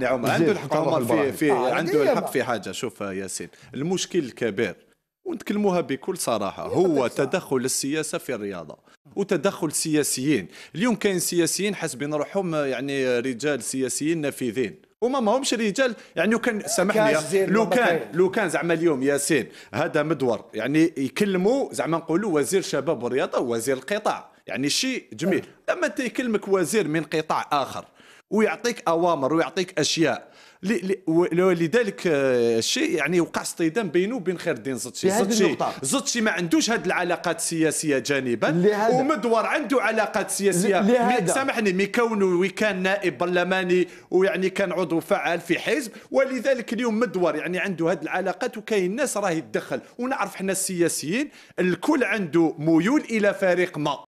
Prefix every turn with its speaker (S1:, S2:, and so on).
S1: يعني عمر عنده الحق عمر في, في آه عنده الحق في حاجه شوف ياسين المشكل الكبير ونتكلموها بكل صراحه هو تدخل السياسه في الرياضه وتدخل سياسيين اليوم كاين سياسيين حاسبين روحهم يعني رجال سياسيين نافذين وما ماهمش رجال يعني لو كان سامحني لو كان لو كان زعما اليوم ياسين هذا مدور يعني يكلموا زعما نقولوا وزير شباب والرياضه وزير القطاع يعني شيء جميل أه. اما تيكلمك وزير من قطاع اخر ويعطيك اوامر ويعطيك اشياء لذلك آه، الشيء يعني وقع اصطدام بينه وبين خير الدين زوتشي زوتشي زوتشي ما عندوش هذه العلاقات السياسيه جانبا ومدور عنده علاقات سياسيه سامحني مي كونه كان نائب برلماني ويعني كان عضو فعال في حزب ولذلك اليوم مدور يعني عنده هذه العلاقات وكاين الناس راه يتدخل ونعرف حنا السياسيين الكل عنده ميول الى فريق ما